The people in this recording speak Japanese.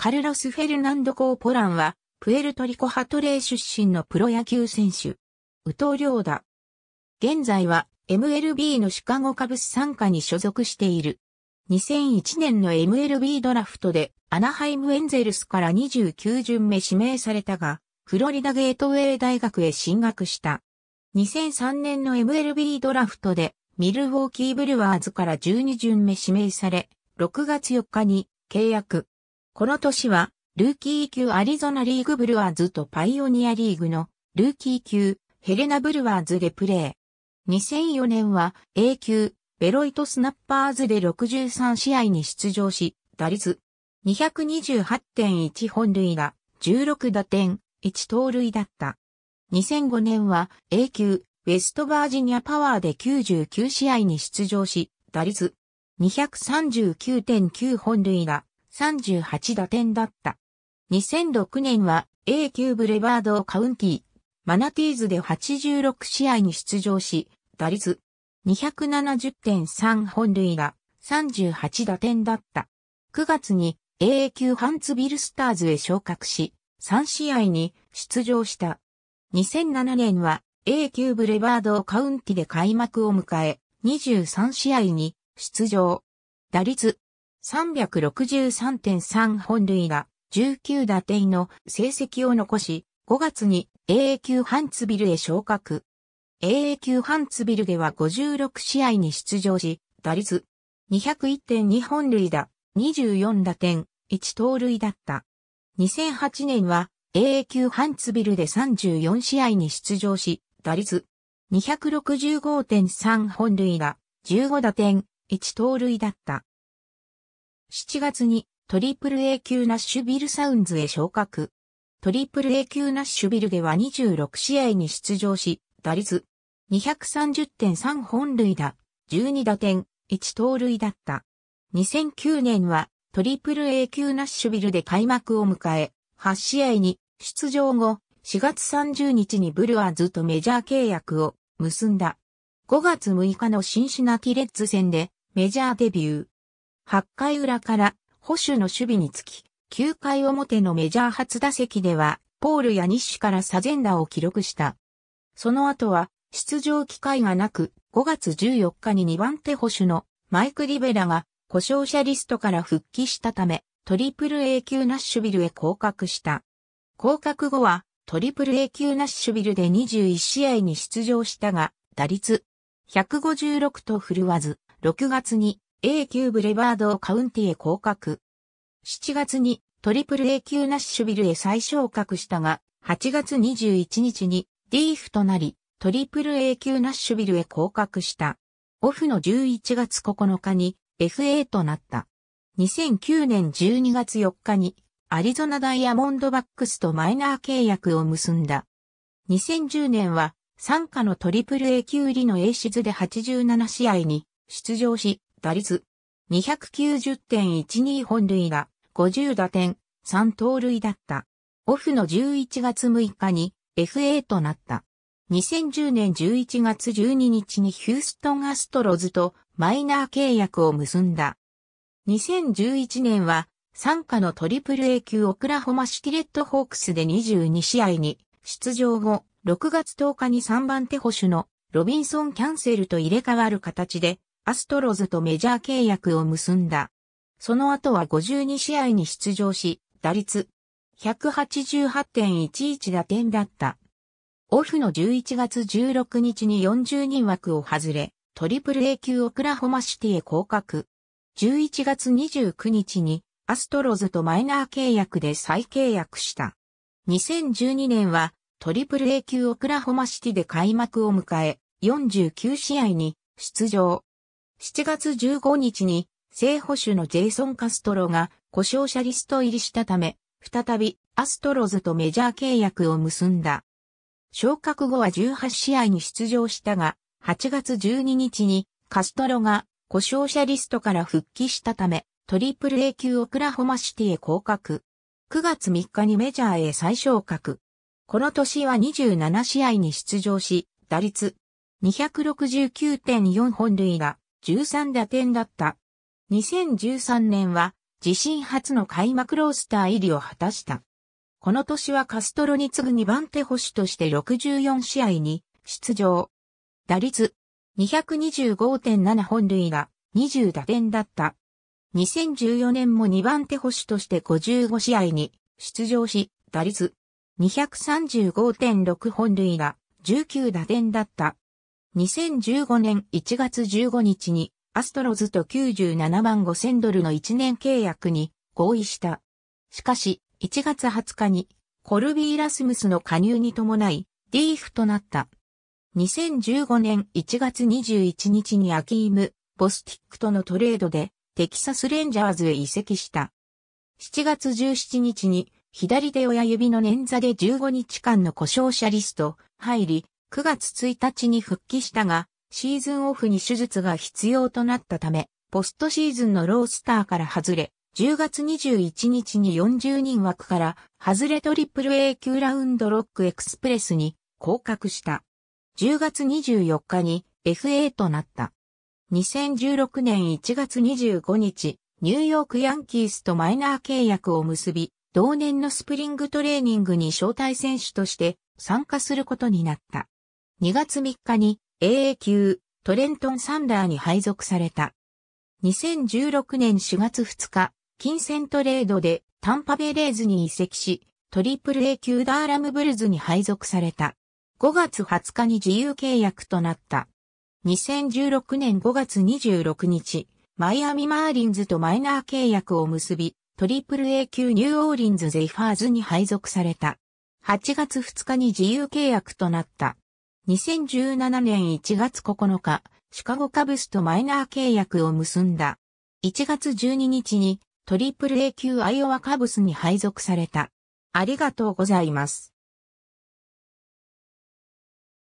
カルロス・フェルナンド・コーポランは、プエルトリコ・ハトレー出身のプロ野球選手。宇藤良だ。現在は、MLB のシカゴカブス傘下に所属している。2001年の MLB ドラフトで、アナハイム・エンゼルスから29巡目指名されたが、フロリダゲートウェイ大学へ進学した。2003年の MLB ドラフトで、ミルウォーキー・ブルワーズから12巡目指名され、6月4日に契約。この年は、ルーキー級アリゾナリーグブルワーズとパイオニアリーグのルーキー級ヘレナブルワーズでプレー。2004年は A 級ベロイトスナッパーズで63試合に出場し、打率228.1本塁打、16打点、1盗塁だった。2005年は A 級ウェストバージニアパワーで99試合に出場し、打率239.9本塁打、38打点だった。2006年は A 級ブレバードカウンティ、マナティーズで86試合に出場し、打率270.3本塁打、38打点だった。9月に A 級ハンツビルスターズへ昇格し、3試合に出場した。2007年は A 級ブレバードカウンティで開幕を迎え、23試合に出場。打率363.3本塁打、19打点の成績を残し、5月に AA 級ハンツビルへ昇格。AA 級ハンツビルでは56試合に出場し、打率201.2本塁打、24打点、1盗塁だった。2008年は AA 級ハンツビルで34試合に出場し、打率265.3本塁打、15打点、1盗塁だった。7月にトリプル A 級ナッシュビルサウンズへ昇格。トリプル A 級ナッシュビルでは26試合に出場し、打率230.3本塁打、12打点、1盗塁だった。2009年はトリプル A 級ナッシュビルで開幕を迎え、8試合に出場後、4月30日にブルワーズとメジャー契約を結んだ。5月6日のシンシナティレッズ戦でメジャーデビュー。8回裏から保守の守備につき、9回表のメジャー初打席では、ポールやニッシュからサゼンダを記録した。その後は、出場機会がなく、5月14日に2番手保守のマイク・リベラが故障者リストから復帰したため、トリプル A 級ナッシュビルへ降格した。降格後は、トリプル A 級ナッシュビルで21試合に出場したが、打率156と振るわず、6月に A 級ブレバードカウンティへ降格。7月にトリプル A 級ナッシュビルへ再昇格したが、8月21日に D フとなり、トリプル A 級ナッシュビルへ降格した。オフの11月9日に FA となった。2009年12月4日にアリゾナダイヤモンドバックスとマイナー契約を結んだ。2010年は、参加のトリプル A 級入りの A シズで87試合に出場し、打率290.12本塁打、50打点、3盗塁だった。オフの11月6日に FA となった。2010年11月12日にヒューストンアストロズとマイナー契約を結んだ。2011年は参加のトリプル A 級オクラホマシティレッドホークスで22試合に出場後、6月10日に3番手保守のロビンソン・キャンセルと入れ替わる形でアストロズとメジャー契約を結んだ。その後は52試合に出場し、打率188.11打点だった。オフの11月16日に40人枠を外れ、トリプル A 級オクラホマシティへ降格。11月29日にアストロズとマイナー契約で再契約した。2012年はトリプル A 級オクラホマシティで開幕を迎え、49試合に出場。7月15日に、正保守のジェイソン・カストロが故障者リスト入りしたため、再びアストロズとメジャー契約を結んだ。昇格後は18試合に出場したが、8月12日にカストロが故障者リストから復帰したため、トリプル A 級オクラホマシティへ降格。9月3日にメジャーへ再昇格。この年は27試合に出場し、打率269.4本塁打、13打点だった。2013年は自身初の開幕ロースター入りを果たした。この年はカストロに次ぐ2番手保守として64試合に出場。打率225.7本塁が20打点だった。2014年も2番手保守として55試合に出場し、打率235.6本塁が19打点だった。2015年1月15日にアストロズと97万5000ドルの1年契約に合意した。しかし、1月20日にコルビー・ラスムスの加入に伴い、ディーフとなった。2015年1月21日にアキーム・ボスティックとのトレードでテキサス・レンジャーズへ移籍した。7月17日に左手親指の捻挫で15日間の故障者リスト入り、9月1日に復帰したが、シーズンオフに手術が必要となったため、ポストシーズンのロースターから外れ、10月21日に40人枠から、外れトリプル A 級ラウンドロックエクスプレスに降格した。10月24日に FA となった。2016年1月25日、ニューヨークヤンキースとマイナー契約を結び、同年のスプリングトレーニングに招待選手として参加することになった。2月3日に AA 級トレントン・サンダーに配属された。2016年4月2日、金銭トレードでタンパベレーズに移籍し、トリプル A 級ダーラムブルズに配属された。5月20日に自由契約となった。2016年5月26日、マイアミマーリンズとマイナー契約を結び、トリプル A 級ニューオーリンズゼイファーズに配属された。8月2日に自由契約となった。2017年1月9日、シカゴカブスとマイナー契約を結んだ。1月12日にトリプル A 級アイオワカブスに配属された。ありがとうございます。